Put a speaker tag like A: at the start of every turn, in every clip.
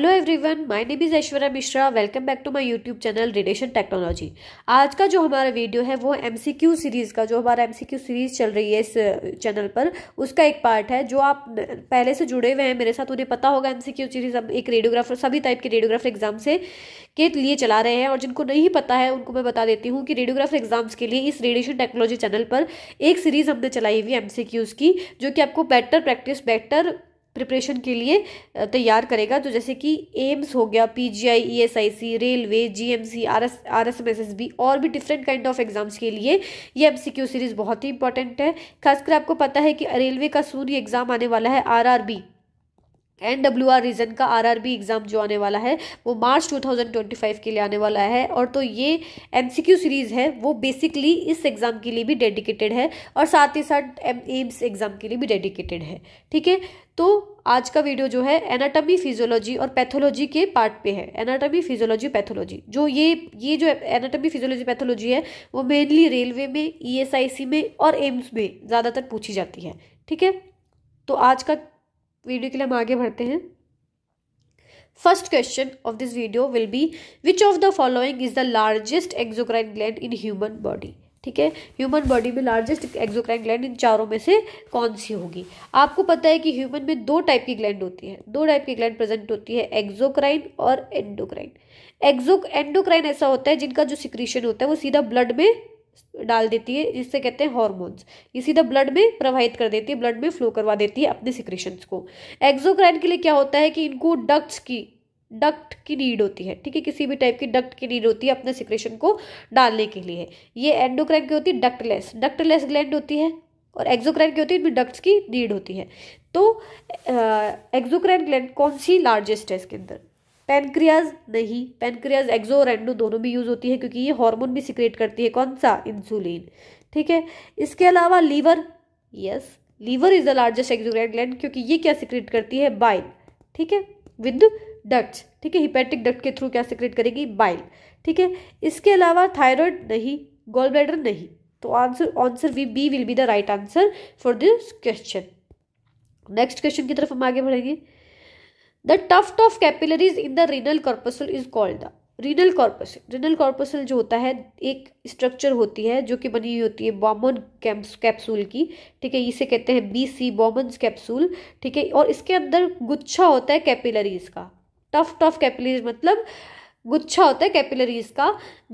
A: hello everyone my name is Aishwarya Mishra welcome back to my YouTube channel radiation technology आज का जो हमारा video है वो एमसीक्यू सीरीज़ का जो हमारा एमसीक्यू सीरीज़ चल रही है इस चैनल पर उसका एक पार्ट है जो आप पहले से जुड़े हुए हैं मेरे साथ उन्हें पता होगा क्यू सीरीज़ हम एक रेडियोग्राफर सभी टाइप के रेडियोग्राफर एग्जाम से के लिए चला रहे हैं और जिनको नहीं पता है उनको मैं बता देती हूँ कि रेडियोग्राफर एग्जाम्स के लिए इस रेडिएशन टेक्नोलॉजी चैनल पर एक सीरीज़ हमने चलाई हुई एम की जो कि आपको बेटर प्रैक्टिस बेटर प्रिपरेशन के लिए तैयार करेगा तो जैसे कि एम्स हो गया P G I E S I C railway G M C R S R S M S S B और भी डिफरेंट काइंड ऑफ एग्जाम्स के लिए ये एम सी क्यू सीरीज़ बहुत ही इंपॉर्टेंट है खासकर आपको पता है कि रेलवे का सूर्य एग्ज़ाम आने वाला है R R B N W R region का आर आर बी एग्ज़ाम जो आने वाला है वो March two thousand twenty five के लिए आने वाला है और तो ये एम सी क्यू सीरीज़ है वो बेसिकली इस एग्ज़ाम के लिए भी डेडिकेटेड है और साथ ही साथ एम एम्स एग्ज़ाम के लिए भी डेडिकेटेड है ठीक है तो आज का वीडियो जो है एनाटॉमी फिजियोलॉजी और पैथोलॉजी के पार्ट पे है एनाटॉमी फिजियोलॉजी पैथोलॉजी जो ये ये जो एनाटॉमी फिजियोलॉजी पैथोलॉजी है वो मेनली रेलवे में ईएसआईसी e में और एम्स में ज़्यादातर पूछी जाती है ठीक है तो आज का वीडियो के लिए हम आगे बढ़ते हैं first question of this video will be which of the following is the largest exocrine gland in human body ठीक है ह्यूमन बॉडी में लार्जेस्ट एक्जोक्राइन ग्लैंड इन चारों में से कौन सी होगी आपको पता है कि ह्यूमन में दो टाइप की ग्लैंड होती है दो टाइप की ग्लैंड प्रेजेंट होती है एक्जोक्राइन और एंडोक्राइन एक्जो एंडोक्राइन ऐसा होता है जिनका जो सिक्रीशन होता है वो सीधा ब्लड में डाल देती है जिससे कहते हैं हॉर्मोन्स ये सीधा ब्लड में प्रवाहित कर देती है ब्लड में फ्लो करवा देती है अपने सिक्रीशंस को एक्जोक्राइन के लिए क्या होता है कि इनको डक्ट्स की डक्ट की नीड होती है ठीक है किसी भी टाइप की डक्ट की नीड होती है अपने सिक्रेशन को डालने के लिए ये एंडोक्राइन की होती है डक्टलेस डक्टलेस ग्लैंड होती है और एक्जोक्राइन की होती है डक्ट्स की नीड होती है तो एक्जोक्राइन ग्लैंड कौन सी लार्जेस्ट है इसके अंदर पेनक्रियाज नहीं पेनक्रियाज एक्जो और एंडो दोनों भी यूज़ होती है क्योंकि ये हार्मोन भी सिक्रेट करती है कौन सा इंसुलिन ठीक है इसके अलावा liver yes liver is the largest exocrine gland क्योंकि ये क्या सिक्रेट करती है बाइल ठीक है विद डक्ट ठीक है हिपेटिक डक्ट के थ्रू क्या सिक्रेट करेगी बाइल ठीक है इसके अलावा थायरॉयड नहीं गोल ब्लैडर नहीं तो answer answer we B will be the right answer for this question next question की तरफ हम आगे बढ़ेंगे the tuft of capillaries in the renal corpuscle is called the renal corpuscle renal corpuscle जो होता है एक स्ट्रक्चर होती है जो कि बनी हुई होती है बॉमन कैप्सूल की ठीक है इसे कहते हैं बी सी बॉमन कैप्सूल ठीक है और इसके अंदर गुच्छा होता है कैपिलरीज का टफ टफ कैपिलरीज मतलब गुच्छा होता है कैपिलरीज का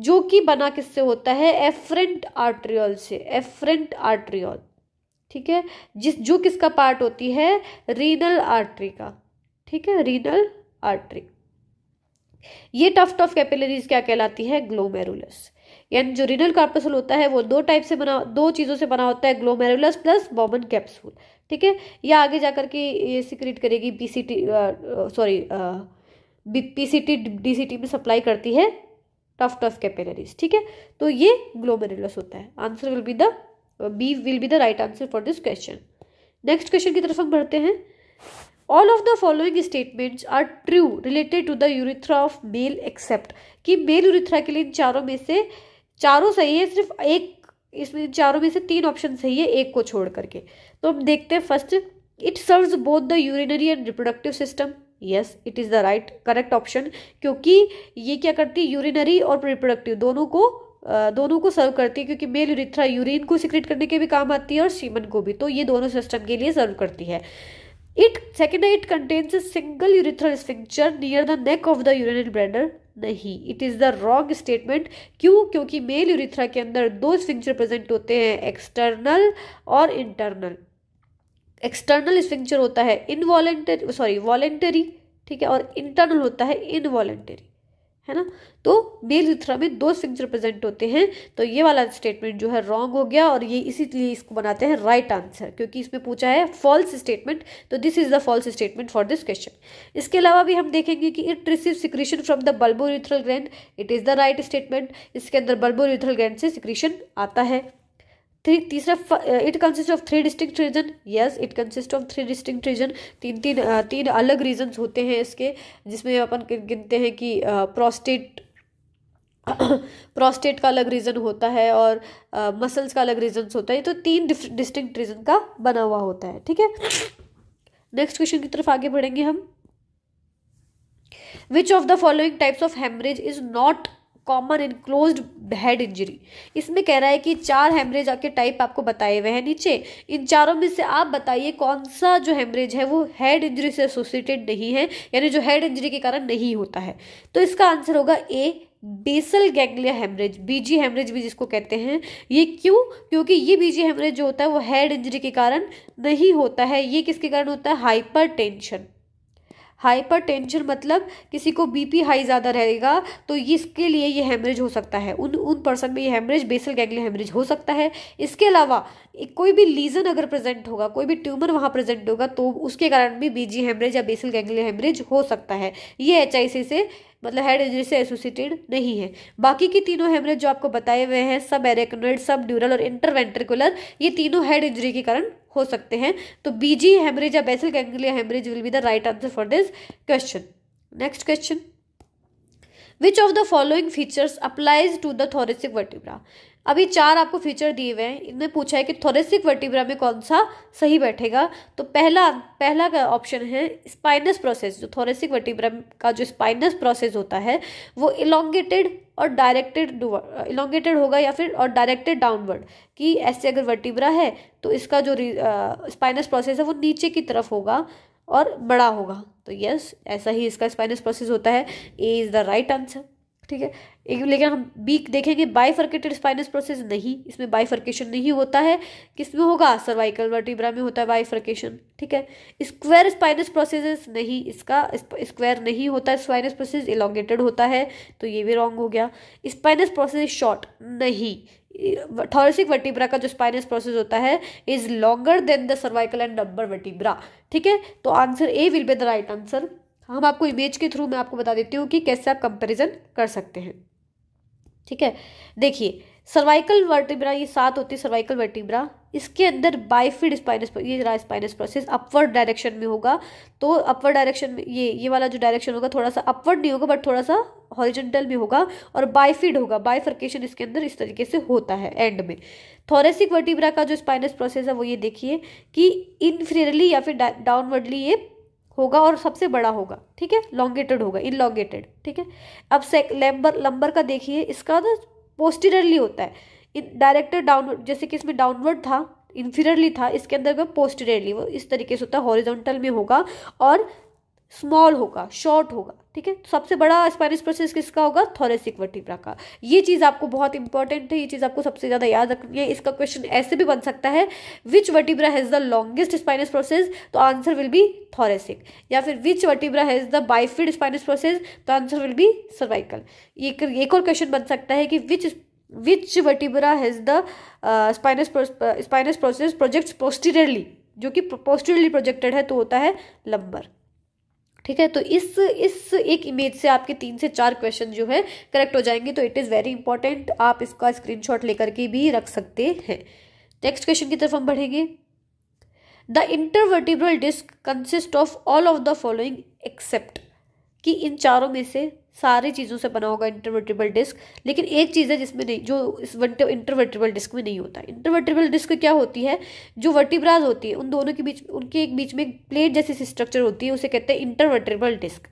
A: जो कि बना किससे होता है एफरेंट आर्ट्रियल से एफरेंट आर्ट्रियल ठीक है जिस जो किसका पार्ट होती है रीनल आर्टरी का ठीक है रीनल आर्टरी ये टफ टफ कैपिलरीज क्या कहलाती है ग्लोमेरुलस यानी जो रीनल कार्पसल होता है वो दो टाइप से बना दो चीज़ों से बना होता है ग्लोमेरुलस प्लस बॉमन कैप्सूल ठीक है या आगे जाकर के ये सिक्रीट करेगी BCT sorry P C T D C T में सप्लाई करती है टफ टफ कैपेलरीज ठीक है तो ये ग्लोमेरुलस होता है answer will be the B will be the right answer for this question next question की तरफ हम बढ़ते हैं all of the following statements are true related to the urethra of male except कि मेल यूरिथ्रा के लिए इन चारों में से चारों सही है सिर्फ एक इसमें चारों में से तीन ऑप्शन सही है एक को छोड़ करके तो हम देखते हैं first it serves both the urinary and reproductive system yes it is the right correct option क्योंकि ये क्या करती है यूरिनरी और रिप्रोडक्टिव दोनों को दोनों को सर्व करती है क्योंकि मेल यूरिथ्रा यूरिन को सिक्रेट करने के भी काम आती है और सीमन को भी तो ये दोनों सिस्टम के लिए सर्व करती है it second it contains a single urethral sphincter near the neck of the urinary bladder नहीं it is the wrong statement क्यों क्योंकि मेल यूरिथ्रा के अंदर दो स्फिंक्चर प्रेजेंट होते हैं एक्सटर्नल और इंटरनल एक्सटर्नल स्फिंक्चर होता है इनवॉलेंटरी सॉरी वॉलेंटरी ठीक है और इंटरनल होता है इनवॉलेंटरी है ना तो मेल यूथ्रा में दो स्फिंक्चर प्रेजेंट होते हैं तो ये वाला स्टेटमेंट जो है रॉन्ग हो गया और ये इसीलिए इसको बनाते हैं राइट आंसर क्योंकि इसमें पूछा है फॉल्स स्टेटमेंट तो this is the false statement for this question इसके अलावा भी हम देखेंगे कि it receive secretion from the bulbourethral gland it is the right statement इसके अंदर बल्बो ग्रैंड से सिक्रीशन आता है थ्री तीसरा it consist of three distinct region yes it consist of three distinct region तीन तीन uh, तीन अलग रीजन्स होते हैं इसके जिसमें अपन गिनते हैं कि प्रोस्टेट uh, प्रोस्टेट का अलग रीज़न होता है और मसल्स uh, का अलग रीजन होता है तो तीन डिस्टिंक्ट रीजन का बना हुआ होता है ठीक है नेक्स्ट क्वेश्चन की तरफ आगे बढ़ेंगे हम which of the following types of haemorrhage is not common in closed head injury इसमें कह रहा है कि चार हेमरेज के टाइप आपको बताए हुए हैं नीचे इन चारों में से आप बताइए कौन सा जो हेमरेज है वो हेड इंजरी से एसोसिएटेड नहीं है यानी जो हेड इंजरी के कारण नहीं होता है तो इसका आंसर होगा A basal ganglia haemorrhage BG haemorrhage भी जिसको कहते हैं ये क्यों क्योंकि ये बीजी हेमरेज जो होता है वो हेड इंजरी के कारण नहीं होता है ये किसके कारण होता है हाइपर टेंशन हाइपर टेंशन मतलब किसी को बीपी हाई ज़्यादा रहेगा तो इसके लिए ये हेमरेज हो सकता है उन उन पर्सन में ये हेमरेज बेसल गैंगली हेमरेज हो सकता है इसके अलावा कोई भी लीजन अगर प्रेजेंट होगा कोई भी ट्यूमर वहाँ प्रेजेंट होगा तो उसके कारण भी बीजी हेमरेज या बेसल गैंगली हेमरेज हो सकता है ये एच से मतलब हेड एनर्जी से एसोसिएटेड नहीं है बाकी की तीनों हेमरेज जो आपको बताए हुए हैं सब एरेक्नोइड सब ड्यूरल और इंटरवेंट्रिकुलर ये तीनों हेड इंजरी के कारण हो सकते हैं तो बीजी हेमरेज या basal ganglia haemorrhage will be the right answer for this question next question which of the following features applies to the thoracic vertebra अभी चार आपको फीचर दिए हुए हैं इनमें पूछा है कि थोरेसिक वर्टिब्रा में कौन सा सही बैठेगा तो पहला पहला का ऑप्शन है स्पाइनस प्रोसेस जो थोरेसिक वर्टिब्रा का जो स्पाइनस प्रोसेस होता है वो इलोंगेटेड और डायरेक्टेड इलोंगेटेड होगा या फिर और डायरेक्टेड डाउनवर्ड कि ऐसे अगर वर्टिब्रा है तो इसका जो स्पाइनस प्रोसेस है वो नीचे की तरफ होगा और बड़ा होगा तो यस ऐसा ही इसका स्पाइनस प्रोसेस होता है A is the right answer ठीक है एक लेकिन हम बीक देखेंगे बाइफर्केटेड स्पाइनस प्रोसेस नहीं इसमें बाइफर्केशन नहीं होता है किस में होगा सर्वाइकल वर्टिब्रा में होता है बाइफर्केशन ठीक है स्क्वायर स्पाइनस प्रोसेस नहीं इसका स्क्वायर नहीं होता स्पाइनस प्रोसेस इलोंगेटेड होता है तो ये भी रॉन्ग हो गया स्पाइनस प्रोसेस शॉर्ट नहीं थॉरसिक वर्टिब्रा का जो स्पाइनस प्रोसेस होता है is longer than the cervical and lumbar vertebra ठीक है तो answer A will be the right answer हम हाँ, आपको इमेज के थ्रू मैं आपको बता देती हूँ कि कैसे आप कंपेरिजन कर सकते हैं ठीक है देखिए सर्वाइकल वर्टिब्रा ये सात होती है सर्वाइकल वर्टिब्रा इसके अंदर बाइफिड स्पाइनस ये रहा स्पाइनस प्रोसेस अपवर्ड डायरेक्शन में होगा तो अपवर्ड डायरेक्शन में ये ये वाला जो डायरेक्शन होगा थोड़ा सा अपवर्ड नहीं होगा बट थोड़ा सा हॉरिजेंटल में होगा और बाइफिड होगा बाइफर्केशन इसके अंदर इस तरीके से होता है एंड में थोरेसिक वर्टिब्रा का जो स्पाइनस प्रोसेस है वो ये देखिए कि इनफ्रियरली या फिर डाउनवर्डली ये होगा और सबसे बड़ा होगा ठीक है लॉन्गेटेड होगा लॉन्गेटेड ठीक है अब सेक लेम्बर लंबर का देखिए इसका ना तो पोस्टीरियरली होता है डायरेक्टेड डाउनवर्ड जैसे कि इसमें डाउनवर्ड था इन्फीरियरली था इसके अंदर में पोस्टीरियरली वो इस तरीके से होता है हॉरिजोंटल में होगा और स्मॉल होगा शॉर्ट होगा ठीक है तो सबसे बड़ा स्पाइनस प्रोसेस किसका होगा थोरेसिक वर्टिब्रा का ये चीज़ आपको बहुत इंपॉर्टेंट है ये चीज़ आपको सबसे ज़्यादा याद रखनी है इसका क्वेश्चन ऐसे भी बन सकता है which vertebra has the longest spinous process तो आंसर विल बी थोरेसिक या फिर which vertebra has the bifid spinous process तो आंसर विल बी सर्वाइकल एक और क्वेश्चन बन सकता है कि which which vertebra has the spinous spinous process project posteriorly जो कि पोस्टीरियरली प्रोजेक्टेड है तो होता है लंबर ठीक है तो इस इस एक इमेज से आपके तीन से चार क्वेश्चन जो है करेक्ट हो जाएंगे तो इट इज़ वेरी इंपॉर्टेंट आप इसका स्क्रीनशॉट लेकर के भी रख सकते हैं नेक्स्ट क्वेश्चन की तरफ हम बढ़ेंगे the intervertebral disc consist of all of the following except कि इन चारों में से सारी चीज़ों से बना होगा इंटरवर्टेबल डिस्क लेकिन एक चीज़ है जिसमें नहीं जो इस इंटरवर्टेबल डिस्क में नहीं होता इंटरवर्टेबल डिस्क क्या होती है जो वर्टिब्राज होती है उन दोनों के बीच उनके एक बीच में एक प्लेट जैसी स्ट्रक्चर होती है उसे कहते हैं इंटरवर्टेबल डिस्क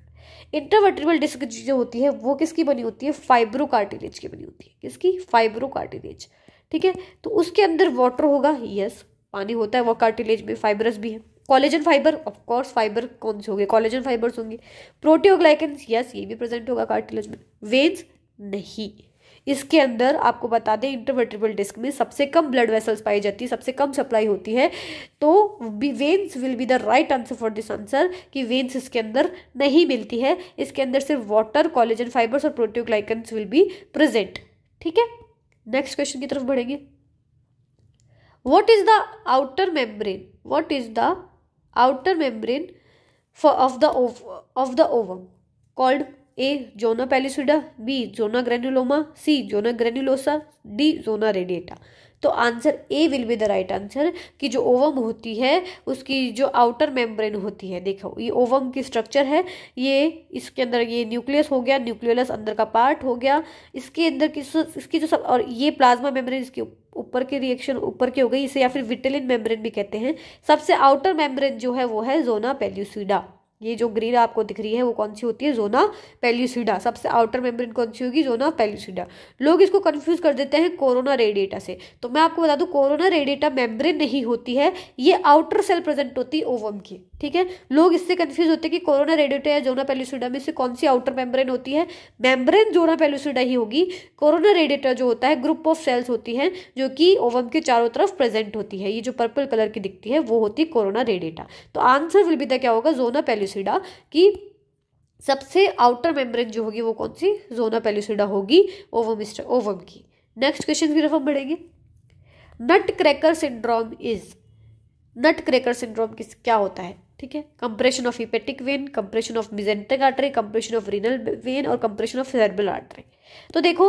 A: इंटरवर्टेबल डिस्क जो होती है वो किसकी बनी होती है फाइब्रो कार्टिलेज की बनी होती है किसकी फाइब्रो कार्टिलेज ठीक है तो उसके अंदर वाटर होगा यस पानी होता है वो कार्टिलेज में फाइब्रस भी है collagen fibre of course fibre कौन से होंगे कॉलेजन फाइबर्स होंगे प्रोटियोग्लाइकन्स यस ये भी प्रेजेंट होगा कार्टिलेज में वेन्स नहीं इसके अंदर आपको बता दें इंटरवर्टिबल डिस्क में सबसे कम ब्लड वेसल्स पाई जाती है सबसे कम सप्लाई होती है तो veins will be the right answer for this answer कि वेन्स इसके अंदर नहीं मिलती है इसके अंदर सिर्फ वाटर कॉलेजन फाइबर्स और प्रोटियोग्लाइकन्स विल बी प्रेजेंट ठीक है नेक्स्ट क्वेश्चन की तरफ बढ़ेंगे what is the outer membrane what is the outer membrane for, of the of the ovum called A zona pellucida B zona granuloma C zona granulosa D zona radiata तो answer A will be the right answer कि जो ovum होती है उसकी जो outer membrane होती है देखो ये ओवम की स्ट्रक्चर है ये इसके अंदर ये न्यूक्लियस हो गया न्यूक्लियोलस अंदर का पार्ट हो गया इसके अंदर किस इसकी जो सब और ये प्लाज्मा मेम्ब्रेन इसके ऊपर के रिएक्शन ऊपर के हो गई इसे या फिर विटेलिन मेम्ब्रेन भी कहते हैं सबसे आउटर मेम्ब्रेन जो है वो है जोना पेल्यूसिडा ये जो ग्रीन आपको दिख रही है वो कौन सी होती है जोना पेल्यूसिडा सबसे आउटर मेम्ब्रेन कौन सी होगी जोना पेल्यूसिडा लोग इसको कन्फ्यूज कर देते हैं कोरोना रेडिएटा से तो मैं आपको बता दूं कोरोना रेडिएटा मेम्ब्रेन नहीं होती है ये आउटर सेल प्रेजेंट होती है ओवम की ठीक है लोग इससे कन्फ्यूज होते हैं कि कोरोना रेडिएटा या जोना पेल्यूसिडा में से कौन सी आउटर मेम्ब्रेन होती है मेम्ब्रेन जोना पेल्यूसिडा ही होगी कोरोना रेडिएटा जो होता है ग्रुप ऑफ सेल्स होती है जो कि ओवम के चारों तरफ प्रेजेंट होती है ये जो पर्पल कलर की दिखती है वो होती है कोरोना रेडिएटा तो आंसर विल बी द क्या होगा जोना पेल्यूसिडा पेल्यूसिडा कि सबसे आउटर मेम्ब्रेन जो होगी वो कौन सी जोना पेल्यूसिडा होगी ओवम ओवम की नेक्स्ट क्वेश्चन की तरफ हम बढ़ेंगे nutcracker syndrome is nutcracker syndrome किस क्या होता है ठीक है compression of hepatic vein compression of mesenteric artery compression of renal vein और कंप्रेशन ऑफ सर्बल आर्टरी तो देखो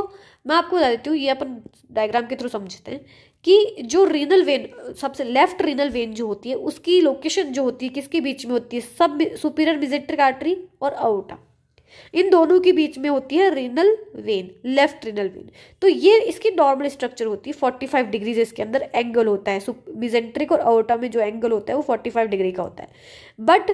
A: मैं आपको बता देती हूँ ये अपन डायग्राम के थ्रू समझते हैं कि जो रीनल वेन सबसे लेफ्ट रीनल वेन जो होती है उसकी लोकेशन जो होती है किसके बीच में होती है सब सुपीरियर मिजेंट्रिक आर्टरी और आउटा इन दोनों के बीच में होती है renal vein left renal vein तो ये इसकी नॉर्मल स्ट्रक्चर होती है फोर्टी फाइव डिग्री इसके अंदर एंगल होता है मिजेंट्रिक और ओटा में जो एंगल होता है वो फोर्टी फाइव डिग्री का होता है बट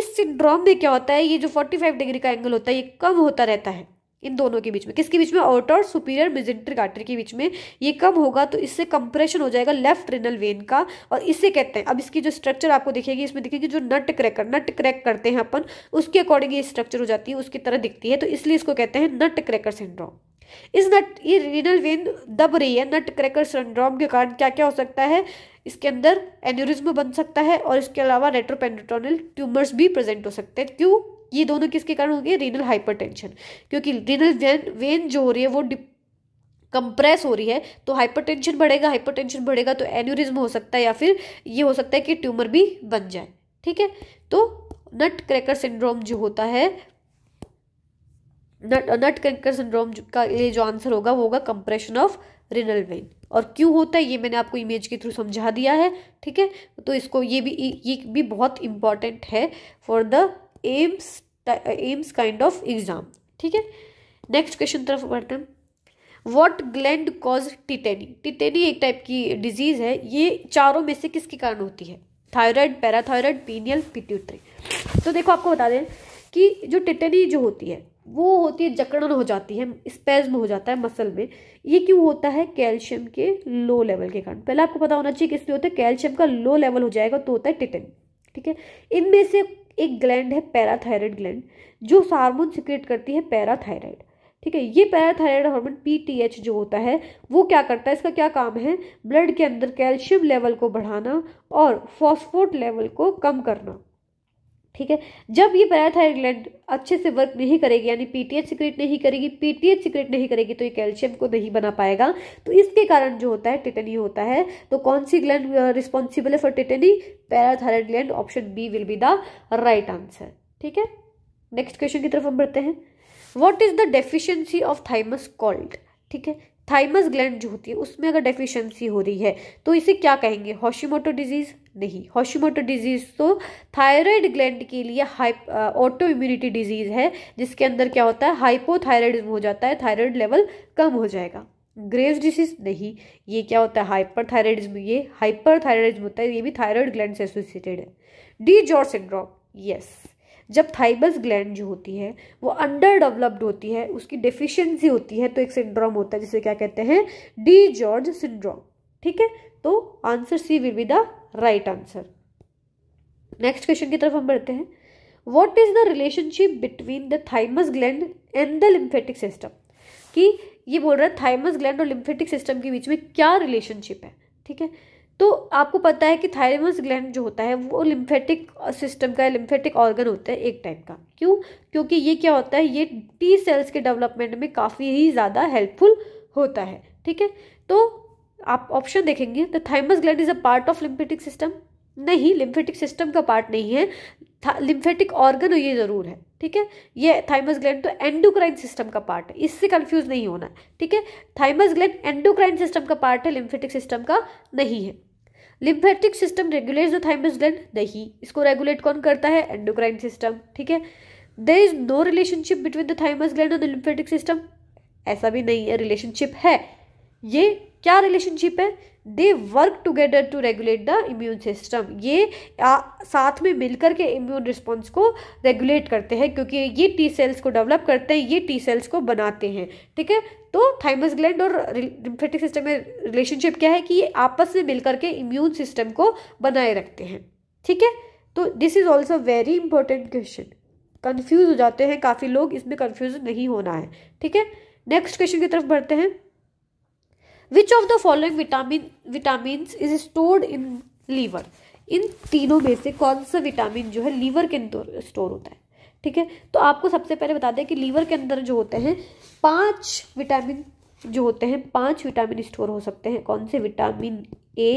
A: इस सिंड्रोम में क्या होता है ये जो फोर्टी फाइव डिग्री का एंगल होता है ये कम होता रहता है इन दोनों के बीच में किसके बीच में आउटर और सुपीरियर मिजेंटर गाटर के बीच में ये कम होगा तो इससे कंप्रेशन हो जाएगा लेफ्ट रिनल वेन का और इसे कहते हैं अब इसकी जो स्ट्रक्चर आपको दिखेगी इसमें दिखेगी जो नट क्रैकर नट क्रैक करते हैं अपन उसके अकॉर्डिंग ये स्ट्रक्चर हो जाती है उसकी तरह दिखती है तो इसलिए इसको कहते हैं नट क्रैकर सिंड्रोम इस नट ये रिनल वेन दब रही है नट क्रैकर सिंड्रोम के कारण क्या क्या हो सकता है इसके अंदर एन्यूरिज्म बन सकता है और इसके अलावा रेट्रोपेंड्रोटोनल ट्यूमर्स भी प्रेजेंट हो सकते हैं क्यों ये दोनों किसके कारण होंगे रीनल हाइपर क्योंकि रीनल वेन वेन जो हो रही है वो कंप्रेस हो रही है तो हाइपरटेंशन बढ़ेगा हाइपरटेंशन बढ़ेगा तो एन्यूरिज्म हो सकता है या फिर ये हो सकता है कि ट्यूमर भी बन जाए ठीक है तो नट क्रैकर सिंड्रोम जो होता है नट नट क्रैकर सिंड्रोम का ये जो आंसर होगा वो होगा कंप्रेशन ऑफ रिनल वेन और क्यों होता है ये मैंने आपको इमेज के थ्रू समझा दिया है ठीक है तो इसको ये भी ये भी बहुत इंपॉर्टेंट है for the AIIMS AIIMS kind of exam ठीक है नेक्स्ट क्वेश्चन तरफ बढ़ते हैं what gland cause tetany tetany एक टाइप की डिजीज है ये चारों में से किसके कारण होती है थायराइड पैराथायरॉयड पीनियल पिट्यूटरी तो देखो आपको बता दें कि जो टिटेनी जो होती है वो होती है जकड़न हो जाती है स्पेज्म हो जाता है मसल में ये क्यों होता है कैल्शियम के लो लेवल के कारण पहले आपको पता होना चाहिए किस लिए होता है कैल्शियम का लो लेवल हो जाएगा तो होता है टिटेनी ठीक है इनमें से एक ग्लैंड है पैराथायरॉयड ग्लैंड जो हार्मोन सिक्रेट करती है पैराथायरॉयड ठीक है ये पैराथायराइड हार्मोन एच जो होता है वो क्या करता है इसका क्या काम है ब्लड के अंदर कैल्शियम लेवल को बढ़ाना और फॉस्फोट लेवल को कम करना ठीक है जब ये पैराथायड ग्लैंड अच्छे से वर्क नहीं करेगी यानी पीटीएच सिक्रेट नहीं करेगी पीटीएच सिक्रेट नहीं करेगी तो ये कैल्शियम को नहीं बना पाएगा तो इसके कारण जो होता है टिटनी होता है तो कौन सी ग्लैंड रिस्पॉन्सिबल है for tetany parathyroid gland option B will be the right answer ठीक है नेक्स्ट क्वेश्चन की तरफ हम बढ़ते हैं what is the deficiency of thymus called ठीक है थाइमस ग्लैंड जो होती है उसमें अगर डेफिशिएंसी हो रही है तो इसे क्या कहेंगे हॉशीमोटो डिजीज़ नहीं हॉशीमोटो डिजीज़ तो थायराइड ग्लैंड के लिए हाइप ऑटो इम्यूनिटी डिजीज़ है जिसके अंदर क्या होता है हाइपोथायराइडिज्म हो जाता है थायराइड लेवल कम हो जाएगा ग्रेव्स डिसीज नहीं ये क्या होता है हाइपर थायराइडिज्म ये हाइपर थायराइडिज्म होता है ये भी थायराइड ग्लैंड से एसोसिएटेड है डी जॉर्ज सिंड्रोम यस जब थाइबस ग्लैंड जो होती है वो अंडर डेवलप्ड होती है उसकी डिफिशियंसी होती है तो एक सिंड्रोम होता है जिसे क्या कहते हैं डी जॉर्ज सिंड्रोम ठीक है तो answer C will be the right answer next question की तरफ हम बढ़ते हैं what is the relationship between the thymus gland and the lymphatic system कि ये बोल रहा है थाइमस ग्लैंड और लिम्फेटिक सिस्टम के बीच में क्या रिलेशनशिप है ठीक है तो आपको पता है कि थायरेमस ग्लैंड जो होता है वो लिम्फेटिक सिस्टम का लिम्फेटिक ऑर्गन होता है एक टाइप का क्यों क्योंकि ये क्या होता है ये टी सेल्स के डेवलपमेंट में काफ़ी ही ज़्यादा हेल्पफुल होता है ठीक है तो आप ऑप्शन देखेंगे तो thymus gland is a part of lymphatic system नहीं लिम्फेटिक सिस्टम का पार्ट नहीं है लिम्फेटिक ऑर्गन ये ज़रूर है ठीक है ये थाइमस ग्लैंड तो एंडोक्राइन सिस्टम का पार्ट है इससे कंफ्यूज नहीं होना ठीक है थाइमस ग्लैंड एंडोक्राइन सिस्टम का पार्ट है लिम्फेटिक सिस्टम का नहीं है lymphatic system regulate the thymus gland नहीं इसको रेगुलेट कौन करता है एंडोक्राइन सिस्टम ठीक है there is no relationship between the thymus gland और द लिम्फेटिक सिस्टम ऐसा भी नहीं है रिलेशनशिप है ये क्या रिलेशनशिप है they work together to regulate the immune system ये आ, साथ में मिलकर के इम्यून रिस्पॉन्स को रेगुलेट करते हैं क्योंकि ये टी सेल्स को डेवलप करते हैं ये टी सेल्स को बनाते हैं ठीक है तो थाइमस ग्लैंड और लिम्फेटिक सिस्टम में रिलेशनशिप क्या है कि ये आपस में मिलकर के इम्यून सिस्टम को बनाए रखते हैं ठीक है तो this is also very important question confuse हो जाते हैं काफ़ी लोग इसमें कन्फ्यूज नहीं होना है ठीक है नेक्स्ट क्वेश्चन की तरफ बढ़ते हैं which of the following vitamin vitamin is stored in liver इन तीनों में से कौन सा विटामिन जो है लीवर के अंदर स्टोर होता है ठीक है तो आपको सबसे पहले बता दें कि लीवर के अंदर जो होते हैं पांच विटामिन जो होते हैं पांच विटामिन स्टोर हो सकते हैं कौन से vitamin A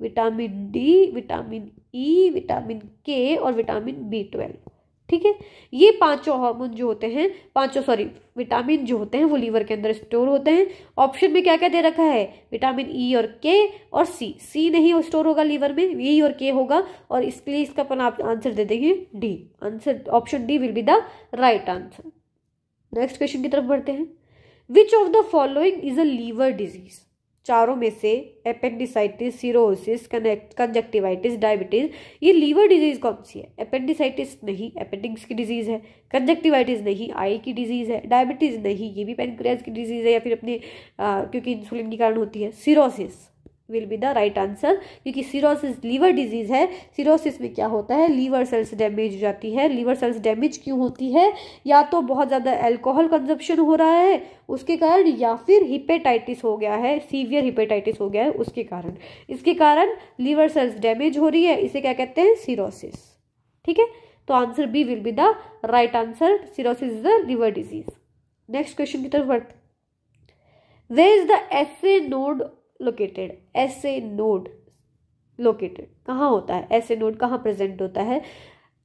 A: vitamin D vitamin E e, vitamin K और विटामिन बी ट्वेल्व ठीक है ये पांचों हार्मोन जो होते हैं पांचों सॉरी विटामिन जो होते हैं वो लीवर के अंदर स्टोर होते हैं ऑप्शन में क्या क्या दे रखा है विटामिन ई e और के और सी सी नहीं हो स्टोर होगा लीवर में ई e और के होगा और इसके लिए इसका अपन आप आंसर दे देंगे D answer option D will be the right answer next question की तरफ बढ़ते हैं which of the following is a liver disease चारों में से appendicitis cirrhosis connect conjunctivitis diabetes ये लीवर डिजीज कौन सी है अपेंडिसाइटिस नहीं अपेंडिक्स की डिजीज है कंजक्टिवाइटिस नहीं आई की डिजीज है डायबिटीज नहीं ये भी पेनक्रियाज की डिजीज है या फिर अपने आ, क्योंकि इंसुलिन के कारण होती है cirrhosis will be the right answer क्योंकि सीरोसिस लीवर डिजीज़ है सीरोसिस में क्या होता है लीवर सेल्स डैमेज हो जाती है लीवर सेल्स डैमेज क्यों होती है या तो बहुत ज़्यादा एल्कोहल कंजप्शन हो रहा है उसके कारण या फिर हिपेटाइटिस हो गया है सीवियर हिपेटाइटिस हो गया है उसके कारण इसके कारण लीवर सेल्स डैमेज हो रही है इसे क्या कहते हैं सीरोसिस ठीक है तो answer B will be the right answer cirrhosis is the liver disease next question की तरफ बढ़ते where is the SA node located SA node located कहाँ होता है ऐसे नोड कहाँ प्रेजेंट होता है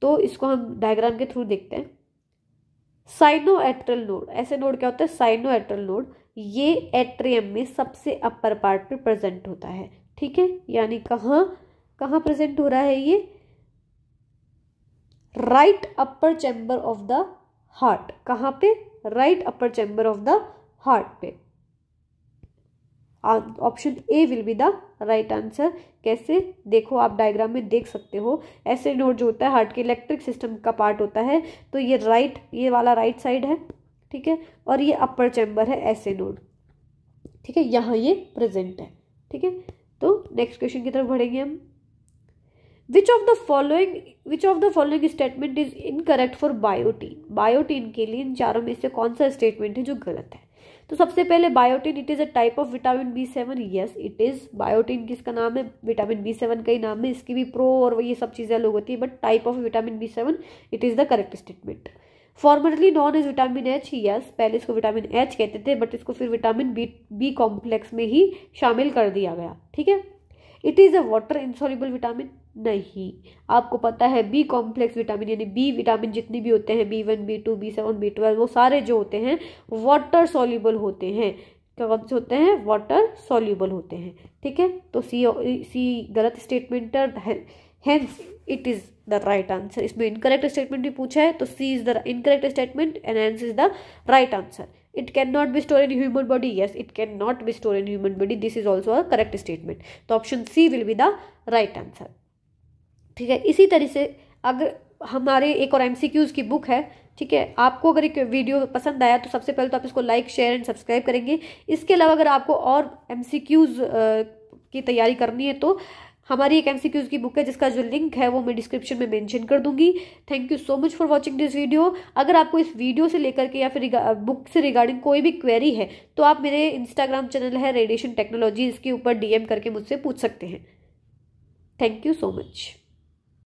A: तो इसको हम डायग्राम के थ्रू देखते हैं sinoatrial node SA node क्या होता है साइनो एट्रल नोड ये एट्रियम में सबसे अपर पार्ट पे प्रेजेंट होता है ठीक है यानी कहाँ कहाँ प्रेजेंट हो रहा है ये right upper chamber of the heart कहाँ पे right upper chamber of the heart पे option A will be the right answer कैसे देखो आप डायग्राम में देख सकते हो ऐसे नोड जो होता है हार्ट के इलेक्ट्रिक सिस्टम का पार्ट होता है तो ये राइट ये वाला राइट साइड है ठीक है और ये अपर चैम्बर है ऐसे नोड ठीक है यहाँ ये प्रेजेंट है ठीक है तो नेक्स्ट क्वेश्चन की तरफ बढ़ेंगे हम which of the following which of the following statement is incorrect for biotin biotin के लिए इन चारों में से कौन सा स्टेटमेंट है जो गलत है तो सबसे पहले biotin it is a type of vitamin B seven yes it is biotin किसका नाम है विटामिन बी सेवन का ही नाम है इसकी भी प्रो और ये सब चीज़ें अलग होती है but type of vitamin B seven it is the correct statement formerly known is vitamin H yes पहले इसको विटामिन एच कहते थे बट इसको फिर विटामिन बी बी कॉम्प्लेक्स में ही शामिल कर दिया गया ठीक है it is a water insoluble vitamin नहीं आपको पता है बी कॉम्प्लेक्स विटामिन यानी बी विटामिन जितने भी होते हैं B one B two B seven B twelve वो सारे जो होते हैं वाटर सॉल्यूबल होते हैं क्या कौन से होते हैं वाटर सॉल्यूबल होते हैं ठीक है तो सी सी गलत statement hence it is the right answer इसमें इनकरेक्ट स्टेटमेंट भी पूछा है तो C is the incorrect statement and hence is the right answer it cannot be store in human body yes it cannot be store in human body this is also a correct statement तो option C will be the right answer ठीक है इसी तरह से अगर हमारे एक और एम की बुक है ठीक है आपको अगर एक वीडियो पसंद आया तो सबसे पहले तो आप इसको लाइक शेयर एंड सब्सक्राइब करेंगे इसके अलावा अगर आपको और एम की तैयारी करनी है तो हमारी एक एम की बुक है जिसका जो लिंक है वो मैं डिस्क्रिप्शन में मेंशन कर दूंगी thank you so much for watching this video अगर आपको इस वीडियो से लेकर के या फिर बुक से रिगार्डिंग कोई भी क्वेरी है तो आप मेरे इंस्टाग्राम चैनल है रेडिएशन टेक्नोलॉजी इसके ऊपर डीएम करके मुझसे पूछ सकते हैं थैंक यू सो मच